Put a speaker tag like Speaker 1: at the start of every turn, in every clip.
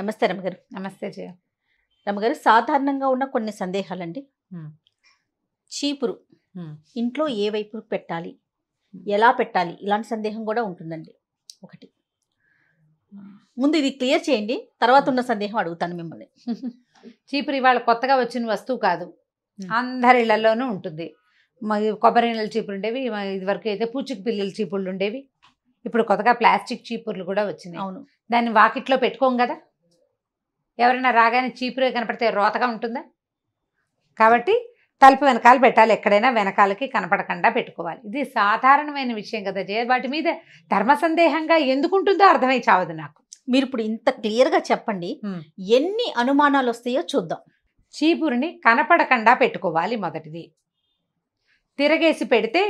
Speaker 1: నమస్తే రమగారు నమస్తే జయ రమగారు సాధారణంగా ఉన్న కొన్ని సందేహాలండి చీపురు ఇంట్లో ఏ వైపు పెట్టాలి ఎలా పెట్టాలి ఇలాంటి సందేహం కూడా ఉంటుందండి ఒకటి ముందు ఇది క్లియర్ చేయండి తర్వాత ఉన్న సందేహం అడుగుతాను మిమ్మల్ని చీపురు ఇవాళ కొత్తగా వచ్చిన వస్తువు కాదు అందరి ఇళ్లలోనూ ఉంటుంది కొబ్బరి నీళ్ళ చీపులు ఉండేవి ఇదివరకు అయితే పూచికి పిల్లల చీపుళ్ళు ఉండేవి ఇప్పుడు కొత్తగా ప్లాస్టిక్ చీపుర్లు కూడా వచ్చినాయి అవును దాన్ని వాకిట్లో పెట్టుకోం కదా ఎవరైనా రాగానే చీపురే కనపడితే రోతగా ఉంటుందా కాబట్టి తలుపు వెనకాల పెట్టాలి ఎక్కడైనా వెనకాలకి కనపడకుండా పెట్టుకోవాలి ఇది సాధారణమైన విషయం కదా జయ వాటి మీద ధర్మ సందేహంగా ఎందుకుంటుందో అర్థమై చావదు నాకు మీరు ఇప్పుడు ఇంత క్లియర్గా చెప్పండి ఎన్ని అనుమానాలు వస్తాయో చూద్దాం చీపురుని కనపడకుండా పెట్టుకోవాలి మొదటిది తిరగేసి పెడితే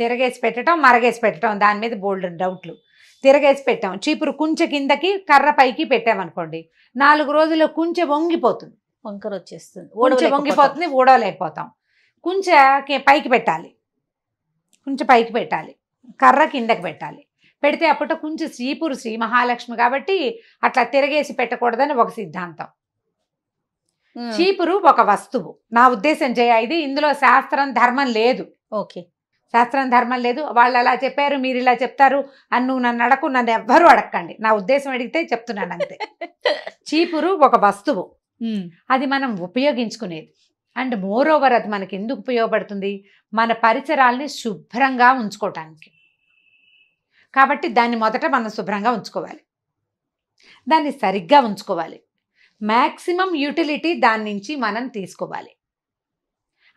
Speaker 1: తిరగేసి పెట్టడం మరగేసి పెట్టడం దాని మీద బోల్డ్ డౌట్లు తిరగేసి పెట్టాం చీపురు కుంచె కిందకి కర్ర పైకి పెట్టామనుకోండి నాలుగు రోజుల్లో కుంచె వంగిపోతుంది వంకర వచ్చేస్తుంది కుంచె వంగిపోతుంది ఊడలేకపోతాం కుంచె పైకి పెట్టాలి కుంచె పైకి పెట్టాలి కర్ర కిందకి పెట్టాలి పెడితే అప్పుడు కొంచెం శ్రీపురు శ్రీ మహాలక్ష్మి కాబట్టి అట్లా తిరగేసి పెట్టకూడదని ఒక సిద్ధాంతం చీపురు ఒక వస్తువు నా ఉద్దేశం చేయ ఇది ఇందులో శాస్త్రం ధర్మం లేదు ఓకే శాస్త్రం ధర్మం లేదు వాళ్ళు అలా చెప్పారు మీరు ఇలా చెప్తారు అని నువ్వు నన్ను అడకు నన్ను ఎవ్వరూ అడగండి నా ఉద్దేశం అడిగితే చెప్తున్నాను అంతే చీపురు ఒక వస్తువు అది మనం ఉపయోగించుకునేది అండ్ మోర్ ఓవర్ అది మనకి ఎందుకు ఉపయోగపడుతుంది మన పరిసరాల్ని శుభ్రంగా ఉంచుకోవటానికి కాబట్టి దాన్ని మొదట మనం శుభ్రంగా ఉంచుకోవాలి దాన్ని సరిగ్గా ఉంచుకోవాలి మ్యాక్సిమం యూటిలిటీ దాని నుంచి మనం తీసుకోవాలి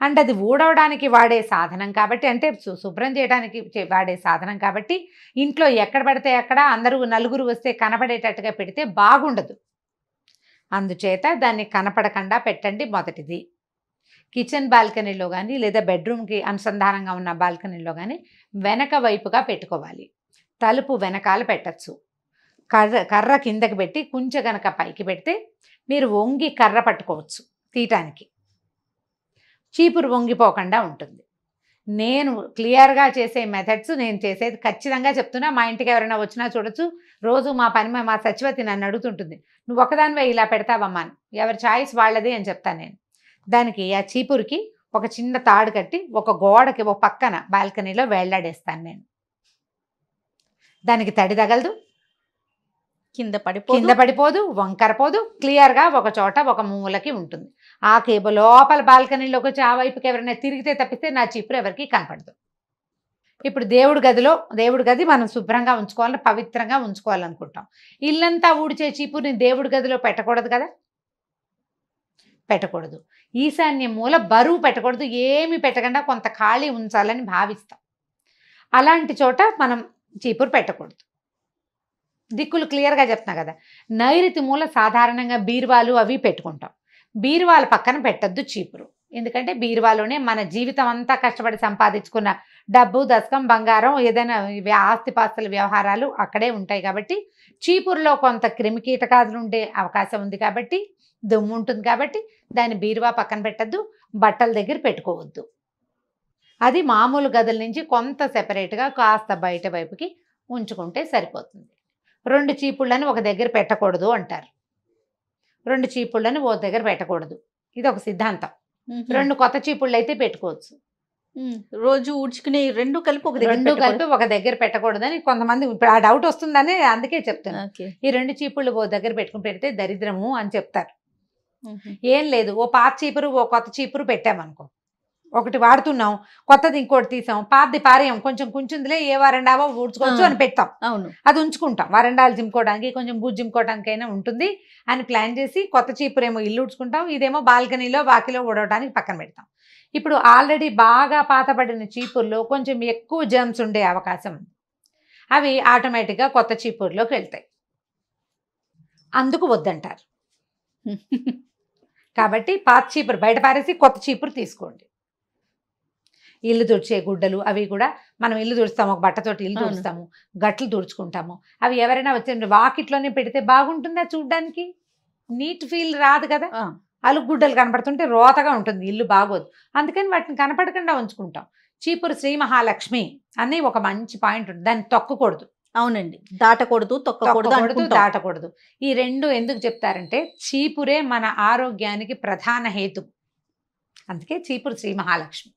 Speaker 1: అండ్ అది ఊడవడానికి వాడే సాధనం కాబట్టి అంటే శుభ్రం చేయడానికి వాడే సాధనం కాబట్టి ఇంట్లో ఎక్కడ పడితే అక్కడ అందరూ నలుగురు వస్తే కనపడేటట్టుగా పెడితే బాగుండదు అందుచేత దాన్ని కనపడకుండా పెట్టండి మొదటిది కిచెన్ బాల్కనీలో కానీ లేదా బెడ్రూమ్కి అనుసంధానంగా ఉన్న బాల్కనీలో కానీ వెనక వైపుగా పెట్టుకోవాలి తలుపు వెనకాల పెట్టచ్చు కర్ర కర్ర కిందకి పెట్టి కుంచె కనుక పైకి పెడితే మీరు వంగి కర్ర పట్టుకోవచ్చు తీయటానికి చీపురు వంగిపోకుండా ఉంటుంది నేను క్లియర్గా చేసే మెథడ్స్ నేను చేసేది ఖచ్చితంగా చెప్తున్నా మా ఇంటికి ఎవరైనా వచ్చినా చూడొచ్చు రోజు మా పని మా సచివతి నన్ను అడుగుతుంటుంది నువ్వు ఒకదానివే ఇలా పెడతావమ్మా ఎవరి ఛాయిస్ వాళ్ళది అని చెప్తాను నేను దానికి ఆ చీపురికి ఒక చిన్న తాడు కట్టి ఒక గోడకి ఒక పక్కన బాల్కనీలో వేళ్లాడేస్తాను నేను దానికి తడి తగలదు కింద పడిపో కింద పడిపోదు వంకరపోదు క్లియర్గా ఒక చోట ఒక మూలకి ఉంటుంది ఆ కేబుల్ లోపల బాల్కనీలోకి వచ్చి ఆ వైపుకి ఎవరైనా తిరిగితే తప్పితే నా చిప్పులు ఎవరికి కనపడదు ఇప్పుడు దేవుడి గదిలో దేవుడి గది మనం శుభ్రంగా ఉంచుకోవాలని పవిత్రంగా ఉంచుకోవాలనుకుంటాం ఇల్లంతా ఊడిచే చీపుని దేవుడి గదిలో పెట్టకూడదు కదా పెట్టకూడదు ఈశాన్య మూల బరువు పెట్టకూడదు ఏమి పెట్టకుండా కొంత ఖాళీ ఉంచాలని భావిస్తాం అలాంటి చోట మనం చీపురు పెట్టకూడదు దిక్కులు క్లియర్గా చెప్తున్నా కదా నైరుతి మూల సాధారణంగా బీరువాలు అవి పెట్టుకుంటాం బీరువాల పక్కన పెట్టద్దు చీపురు ఎందుకంటే బీరువాలోనే మన జీవితం అంతా కష్టపడి సంపాదించుకున్న డబ్బు దశకం బంగారం ఏదైనా ఆస్తిపాస్తుల వ్యవహారాలు అక్కడే ఉంటాయి కాబట్టి చీపురులో కొంత క్రిమి కీటకాదులు ఉండే అవకాశం ఉంది కాబట్టి దుమ్ము ఉంటుంది కాబట్టి దాన్ని బీరువా పక్కన పెట్టద్దు బట్టల దగ్గర పెట్టుకోవద్దు అది మామూలు గదుల నుంచి కొంత సెపరేట్గా కాస్త బయట వైపుకి ఉంచుకుంటే సరిపోతుంది రెండు చీపుళ్ళని ఒక దగ్గర పెట్టకూడదు అంటారు రెండు చీపుళ్ళని ఓ దగ్గర పెట్టకూడదు ఇది ఒక సిద్ధాంతం రెండు కొత్త చీపుళ్ళు అయితే పెట్టుకోవచ్చు రోజు ఊడ్చుకునే రెండు కలిపి ఒక రెండు కలిపి ఒక దగ్గర పెట్టకూడదని కొంతమంది ఆ డౌట్ వస్తుందని అందుకే చెప్తాను ఈ రెండు చీపుళ్ళు ఓ దగ్గర పెట్టుకుని పెడితే దరిద్రము అని చెప్తారు ఏం లేదు ఓ పాత చీపురు ఓ కొత్త చీపురు పెట్టామనుకో ఒకటి వాడుతున్నాం కొత్తది ఇంకోటి తీసాం పాతది పారేయం కొంచెం కుంచుందిలే ఏ వరండావో ఊడ్చుకోవచ్చు అని పెడతాం అవును అది ఉంచుకుంటాం వరండాలు జింపుకోవడానికి కొంచెం బూజ్ అయినా ఉంటుంది అని ప్లాన్ చేసి కొత్త చీపురేమో ఇల్లు ఊడ్చుకుంటాం ఇదేమో బాల్కనీలో వాకిలో ఊడవడానికి పక్కన పెడతాం ఇప్పుడు ఆల్రెడీ బాగా పాతబడిన చీపుర్లో కొంచెం ఎక్కువ జర్మ్స్ ఉండే అవకాశం ఉంది అవి ఆటోమేటిక్గా కొత్త చీపుర్లోకి వెళ్తాయి అందుకు వద్దంటారు కాబట్టి పాత చీపురు బయట పారేసి కొత్త చీపురు తీసుకోండి ఇల్లు తుడిచే గుడ్డలు అవి కూడా మనం ఇల్లు తుడుస్తాము ఒక బట్టతోటి ఇల్లు తుడుస్తాము గట్లు తుడుచుకుంటాము అవి ఎవరైనా వచ్చి వాకిట్లోనే పెడితే బాగుంటుందా చూడ్డానికి నీట్ ఫీల్ రాదు కదా గుడ్డలు కనపడుతుంటే రోతగా ఉంటుంది ఇల్లు బాగోదు అందుకని వాటిని కనపడకుండా ఉంచుకుంటాం చీపురు శ్రీ మహాలక్ష్మి అని ఒక మంచి పాయింట్ ఉంది దాన్ని తొక్కకూడదు అవునండి దాటకూడదు తొక్కకూడదు దాటకూడదు ఈ రెండు ఎందుకు చెప్తారంటే చీపురే మన ఆరోగ్యానికి ప్రధాన హేతు అందుకే చీపురు శ్రీ మహాలక్ష్మి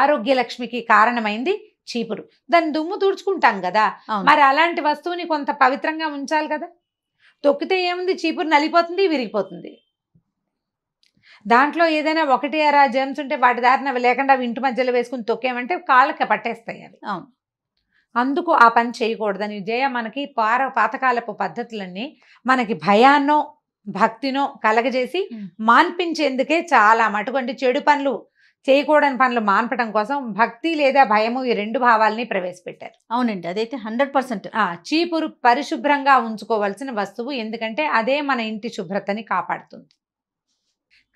Speaker 1: ఆరోగ్య లక్ష్మికి కారణమైంది చీపురు దాన్ని దుమ్ము తుడుచుకుంటాం కదా మరి అలాంటి వస్తువుని కొంత పవిత్రంగా ఉంచాలి కదా తొక్కితే ఏముంది చీపురు నలిపోతుంది విరిగిపోతుంది దాంట్లో ఏదైనా ఒకటి అరా జెమ్స్ ఉంటే వాటి దారిన లేకుండా ఇంటి మధ్యలో వేసుకుని తొక్కేమంటే కాళ్ళకి పట్టేస్తాయి అవి అవును అందుకు ఆ పని చేయకూడదని జయ మనకి పార పాతకాలపు పద్ధతులన్నీ మనకి భయాన్నో భక్తినో కలగజేసి మాన్పించేందుకే చాలా మటుకంటే చెడు పనులు చేయకూడని పనులు మాన్పడం కోసం భక్తి లేదా భయము ఈ రెండు భావాలని ప్రవేశపెట్టారు అవునండి అదైతే హండ్రెడ్ పర్సెంట్ చీపురు పరిశుభ్రంగా ఉంచుకోవాల్సిన వస్తువు ఎందుకంటే అదే మన ఇంటి శుభ్రతని కాపాడుతుంది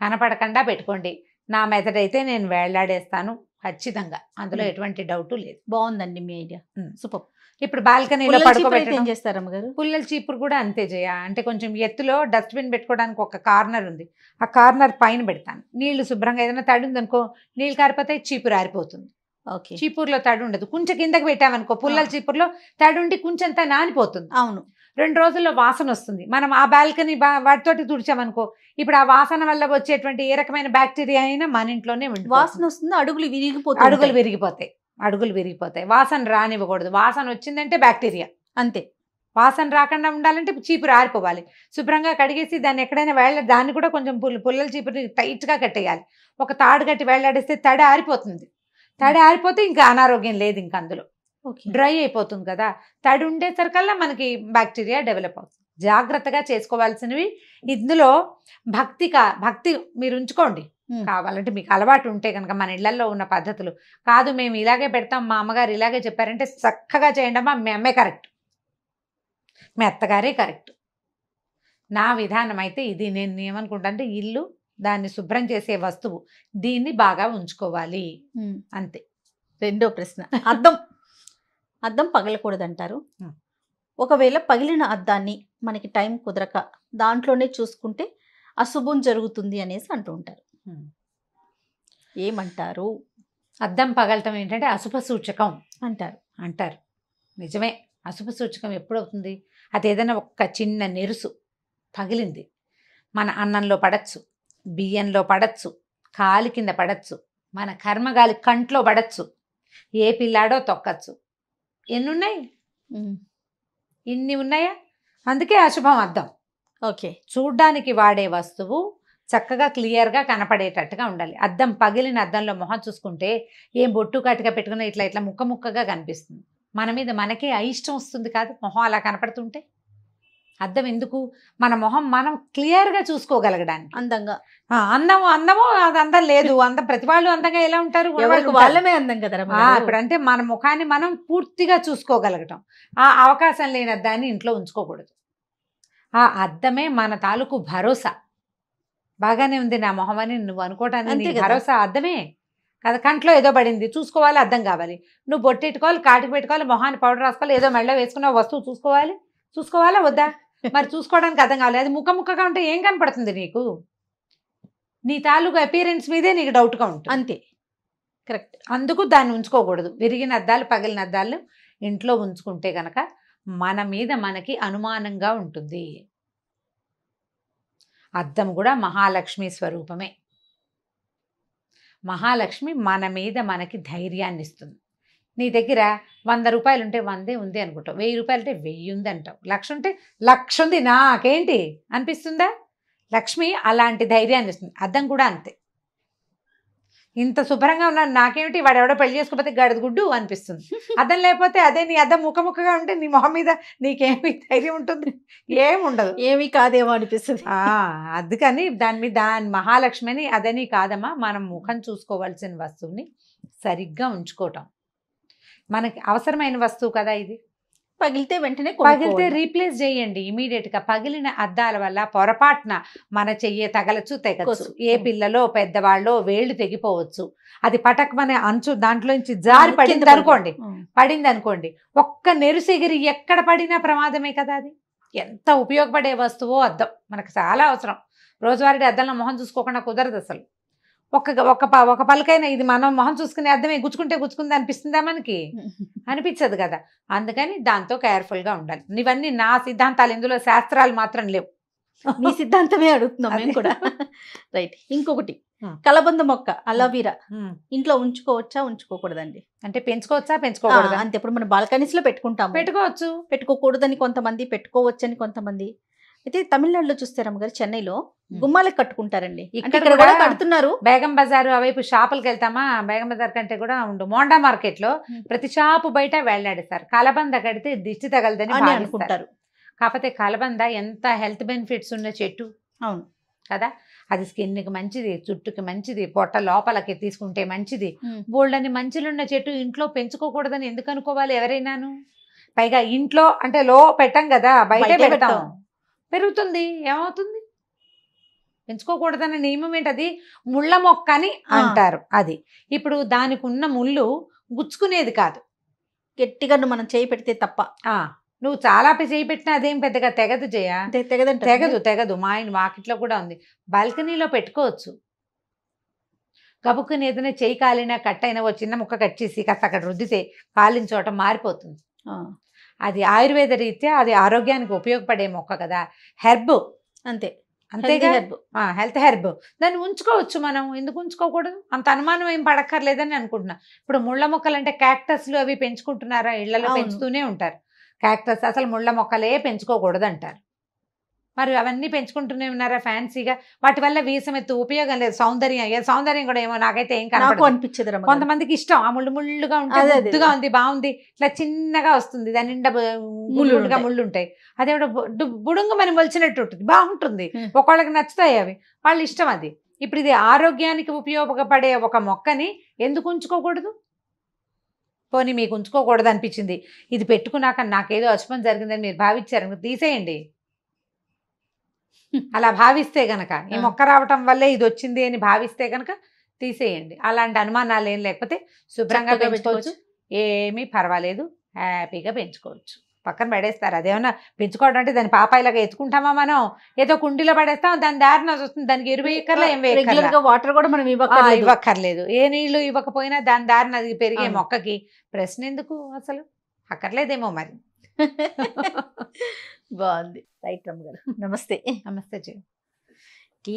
Speaker 1: కనపడకుండా పెట్టుకోండి నా మెథడ్ అయితే నేను వేళ్లాడేస్తాను ఖచ్చితంగా అందులో ఎటువంటి డౌటు లేదు బాగుందండి మీ ఐడియా సూపర్ ఇప్పుడు బాల్కనీలో పడుకోబెట్టడం చేస్తారు పుల్లల చీపురు కూడా అంతే చేయ అంటే కొంచెం ఎత్తులో డస్ట్బిన్ పెట్టుకోవడానికి ఒక కార్నర్ ఉంది ఆ కార్నర్ పైన పెడతాను నీళ్లు శుభ్రంగా ఏదైనా తడి ఉందనుకో నీళ్లు కారిపోతే చీపురు ఆరిపోతుంది ఓకే చీపురులో తడి ఉండదు కొంచెం కిందకి పెట్టామనుకో పుల్లల చీపురులో తడి ఉండి కొంచెంత నానిపోతుంది అవును రెండు రోజుల్లో వాసన వస్తుంది మనం ఆ బాల్కనీ బా వాటితోటి తుడిచామనుకో ఇప్పుడు ఆ వాసన వల్ల వచ్చేటువంటి ఏ రకమైన బ్యాక్టీరియా అయినా మన ఇంట్లోనే ఉంటుంది వాసన వస్తుంది అడుగులు విరిగిపోతాయి అడుగులు విరిగిపోతాయి అడుగులు విరిగిపోతాయి వాసన రానివ్వకూడదు వాసన వచ్చిందంటే బ్యాక్టీరియా అంతే వాసన రాకుండా ఉండాలంటే చీపురు ఆరిపోవాలి శుభ్రంగా కడిగేసి దాన్ని ఎక్కడైనా వేళ్ళ దాన్ని కూడా కొంచెం పుల్ల పుల్లల చీపురు టైట్గా కట్టేయాలి ఒక తాడు కట్టి వేళ్ళాడేస్తే తడి ఆరిపోతుంది తడి hmm. ఆరిపోతే ఇంకా అనారోగ్యం లేదు ఇంక అందులో డ్రై అయిపోతుంది కదా తడి ఉండేసరికల్లా మనకి బ్యాక్టీరియా డెవలప్ అవుతుంది జాగ్రత్తగా చేసుకోవాల్సినవి ఇందులో భక్తిక భక్తి మీరు ఉంచుకోండి కావాలంటే మీకు అలవాటు ఉంటే కనుక మన ఇళ్లలో ఉన్న పద్ధతులు కాదు మేము ఇలాగే పెడతాం మా అమ్మగారు ఇలాగే చెప్పారంటే చక్కగా అమ్మా మీ అమ్మే కరెక్ట్ మీ అత్తగారే కరెక్ట్ నా విధానం అయితే ఇది నేను ఏమనుకుంటా అంటే ఇల్లు దాన్ని శుభ్రం చేసే వస్తువు దీన్ని బాగా ఉంచుకోవాలి అంతే రెండో ప్రశ్న అద్దం అద్దం పగలకూడదంటారు ఒకవేళ పగిలిన అద్దాన్ని మనకి టైం కుదరక దాంట్లోనే చూసుకుంటే అశుభం జరుగుతుంది అనేసి అంటూ ఉంటారు ఏమంటారు అద్దం పగలటం ఏంటంటే అశుభ సూచకం అంటారు అంటారు నిజమే అశుభ సూచకం ఎప్పుడవుతుంది అది ఏదైనా ఒక్క చిన్న నెరుసు పగిలింది మన అన్నంలో పడచ్చు బియ్యంలో పడచ్చు కాలి కింద పడచ్చు మన కర్మగాలి కంట్లో పడచ్చు ఏ పిల్లాడో తొక్కచ్చు ఎన్నున్నాయి ఇన్ని ఉన్నాయా అందుకే అశుభం అర్థం ఓకే చూడ్డానికి వాడే వస్తువు చక్కగా క్లియర్గా కనపడేటట్టుగా ఉండాలి అద్దం పగిలిన అద్దంలో మొహం చూసుకుంటే ఏం బొట్టు కాటిగా పెట్టుకున్న ఇట్లా ఇట్లా ముక్క ముక్కగా కనిపిస్తుంది మన మీద మనకే అయిష్టం వస్తుంది కాదు మొహం అలా కనపడుతుంటే అర్థం ఎందుకు మన మొహం మనం క్లియర్గా చూసుకోగలగడానికి అందంగా అందము అందము అది అందం లేదు అందం ప్రతి వాళ్ళు అందంగా ఎలా ఉంటారు వాళ్ళమే అందం కదా ఇప్పుడు అంటే మన ముఖాన్ని మనం పూర్తిగా చూసుకోగలగటం ఆ అవకాశం లేని అద్దాన్ని ఇంట్లో ఉంచుకోకూడదు ఆ అద్దమే మన తాలూకు భరోసా బాగానే ఉంది నా మొహం అని నువ్వు అనుకోవటానికి భరోసా అర్థమే కదా కంట్లో ఏదో పడింది చూసుకోవాలి అర్థం కావాలి నువ్వు బొట్టెట్టుకోవాలి కాటికి పెట్టుకోవాలి మొహాన్ని పౌడర్ రాసుకోవాలి ఏదో మెడలో వేసుకున్న వస్తువు చూసుకోవాలి చూసుకోవాలా వద్దా మరి చూసుకోవడానికి అర్థం కావాలి అది ముఖ ముఖగా ఉంటే ఏం కనపడుతుంది నీకు నీ తాలూకు అపీరెన్స్ మీదే నీకు డౌట్గా ఉంటుంది అంతే కరెక్ట్ అందుకు దాన్ని ఉంచుకోకూడదు విరిగిన అద్దాలు పగిలిన అద్దాలు ఇంట్లో ఉంచుకుంటే కనుక మన మీద మనకి అనుమానంగా ఉంటుంది అద్దం కూడా మహాలక్ష్మి స్వరూపమే మహాలక్ష్మి మన మీద మనకి ధైర్యాన్ని ఇస్తుంది నీ దగ్గర వంద రూపాయలు ఉంటే వందే ఉంది అనుకుంటావు వెయ్యి రూపాయలు ఉంటే వెయ్యి ఉంది అంటావు లక్ష ఉంటే లక్ష ఉంది నాకేంటి అనిపిస్తుందా లక్ష్మి అలాంటి ధైర్యాన్ని ఇస్తుంది అద్దం కూడా అంతే ఇంత శుభ్రంగా ఉన్నాను నాకేమిటి వాడు ఎవడో పెళ్లి చేసుకోకపోతే గడిది గుడ్డు అనిపిస్తుంది అర్థం లేకపోతే అదే నీ అద్దం ముఖముఖగా ఉంటే నీ మొహం మీద నీకేమి ధైర్యం ఉంటుంది ఏమి ఉండదు ఏమీ కాదేమో అనిపిస్తుంది అందుకని దాని మీద దాని మహాలక్ష్మిని అదని కాదమ్మా మనం ముఖం చూసుకోవాల్సిన వస్తువుని సరిగ్గా ఉంచుకోవటం మనకి అవసరమైన వస్తువు కదా ఇది పగిలితే వెంటనే పగిలితే రీప్లేస్ చేయండి ఇమీడియట్ గా పగిలిన అద్దాల వల్ల పొరపాటున మన చెయ్యి తగలచ్చు తెగచ్చు ఏ పిల్లలో పెద్దవాళ్ళో వేళ్ళు తెగిపోవచ్చు అది పటకమనే అంచు దాంట్లోంచి జారి పడింది అనుకోండి పడింది అనుకోండి ఒక్క నెరుసెగిరి ఎక్కడ పడినా ప్రమాదమే కదా అది ఎంత ఉపయోగపడే వస్తువో అద్దం మనకు చాలా అవసరం రోజువారీ అద్దంలో మొహం చూసుకోకుండా కుదరదు అసలు ఒక ఒక ఒక పలకైనా ఇది మనం మొహం చూసుకునే అర్థమే గుచ్చుకుంటే గుచ్చుకుంది అనిపిస్తుందా మనకి అనిపించదు కదా అందుకని దాంతో కేర్ఫుల్గా ఉండాలి ఇవన్నీ నా సిద్ధాంతాలు ఇందులో శాస్త్రాలు మాత్రం లేవు మీ సిద్ధాంతమే అడుగుతున్నాం కూడా రైట్ ఇంకొకటి కలబంద మొక్క అలవీరా ఇంట్లో ఉంచుకోవచ్చా ఉంచుకోకూడదండి అంటే పెంచుకోవచ్చా పెంచుకోకూడదు అంతే ఇప్పుడు మనం బాల్కనీస్ లో పెట్టుకుంటాం పెట్టుకోవచ్చు పెట్టుకోకూడదని కొంతమంది పెట్టుకోవచ్చు కొంతమంది అయితే తమిళనాడులో చూస్తే గారు చెన్నైలో గుమ్మాలకు కట్టుకుంటారండి ఇక్కడ కడుతున్నారు బేగం బజార్ వైపు షాపులకు వెళ్తామా బేగం బజార్ కంటే కూడా ఉండు మోండా మార్కెట్ లో ప్రతి షాపు బయట వేలాడేస్తారు కలబంద కడితే దిష్టి తగలదని అనుకుంటారు కాకపోతే కలబంద ఎంత హెల్త్ బెనిఫిట్స్ ఉన్న చెట్టు అవును కదా అది స్కిన్ కి మంచిది చుట్టుకి మంచిది పొట్ట లోపలకి తీసుకుంటే మంచిది బోల్డ్ అని మంచిలున్న చెట్టు ఇంట్లో పెంచుకోకూడదని ఎందుకు అనుకోవాలి ఎవరైనాను పైగా ఇంట్లో అంటే లో పెట్టాం కదా బయట పెడతాం పెరుగుతుంది ఏమవుతుంది పెంచుకోకూడదనే నియమం ఏంటది ముళ్ళ మొక్క అని అంటారు అది ఇప్పుడు దానికి ఉన్న ముళ్ళు గుచ్చుకునేది కాదు గట్టిగా మనం చేయి పెడితే తప్ప నువ్వు చాలా చేయి పెట్టినా అదేం పెద్దగా తెగదు చేయా తెగదంటే తెగదు తెగదు మా ఆయన వాకిట్లో కూడా ఉంది బాల్కనీలో పెట్టుకోవచ్చు గబుక్కుని ఏదైనా చేయి కాలినా కట్ అయినా ఓ చిన్న ముక్క కట్ చేసి కాస్త అక్కడ రుద్దితే కాలిన చోట మారిపోతుంది అది ఆయుర్వేద రీత్యా అది ఆరోగ్యానికి ఉపయోగపడే మొక్క కదా హెర్బ్ అంతే అంతేగా హెర్బ్ హెల్త్ హెర్బ్ దాన్ని ఉంచుకోవచ్చు మనం ఎందుకు ఉంచుకోకూడదు అంత అనుమానం ఏం పడక్కర్లేదని అనుకుంటున్నా ఇప్పుడు ముళ్ళ మొక్కలు అంటే క్యాక్టస్లు అవి పెంచుకుంటున్నారా ఇళ్లలో పెంచుతూనే ఉంటారు క్యాక్టస్ అసలు ముళ్ళ మొక్కలే పెంచుకోకూడదు అంటారు మరి అవన్నీ పెంచుకుంటూనే ఉన్నారా ఫ్యాన్సీగా వాటి వల్ల ఎత్తు ఉపయోగం లేదు సౌందర్యం సౌందర్యం కూడా ఏమో నాకైతే ఏం కాదు అనిపించదు కొంతమందికి ఇష్టం ఆ ముళ్ళు ముళ్ళుగా ఉంటుంది ముద్దుగా ఉంది బాగుంది ఇట్లా చిన్నగా వస్తుంది దాని నిండా ముళ్ళుగా ముళ్ళు ఉంటాయి అదే బుడుంగు మనం మొలిచినట్టు ఉంటుంది బాగుంటుంది ఒకళ్ళకి నచ్చుతాయి అవి వాళ్ళ ఇష్టం అది ఇప్పుడు ఇది ఆరోగ్యానికి ఉపయోగపడే ఒక మొక్కని ఎందుకు ఉంచుకోకూడదు పోనీ మీకు ఉంచుకోకూడదు అనిపించింది ఇది పెట్టుకున్నాక నాకేదో అశుభం జరిగిందని మీరు భావించారు తీసేయండి అలా భావిస్తే గనక ఈ మొక్క రావటం వల్లే ఇది వచ్చింది అని భావిస్తే గనక తీసేయండి అలాంటి అనుమానాలు ఏం లేకపోతే శుభ్రంగా పెంచుకోవచ్చు ఏమీ పర్వాలేదు హ్యాపీగా పెంచుకోవచ్చు పక్కన పడేస్తారు అదేమన్నా పెంచుకోవడం అంటే దాని పాపాయిలాగా ఎత్తుకుంటామా మనం ఏదో కుండీలో పడేస్తాం దాని దారిన వస్తుంది దానికి ఎరువు వేయక్కర్లా ఏం వేయక్కర్లా వాటర్ కూడా మనం ఇవ్వక్కర్లేదు ఏ నీళ్లు ఇవ్వకపోయినా దాని దారిన అది పెరిగే మొక్కకి ప్రశ్న ఎందుకు అసలు అక్కర్లేదేమో మరి బాగుంది రైట్ రమ్మ గారు నమస్తే నమస్తే జయ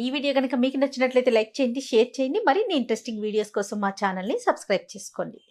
Speaker 1: ఈ వీడియో కనుక మీకు నచ్చినట్లయితే లైక్ చేయండి షేర్ చేయండి మరిన్ని ఇంట్రెస్టింగ్ వీడియోస్ కోసం మా ఛానల్ని సబ్స్క్రైబ్ చేసుకోండి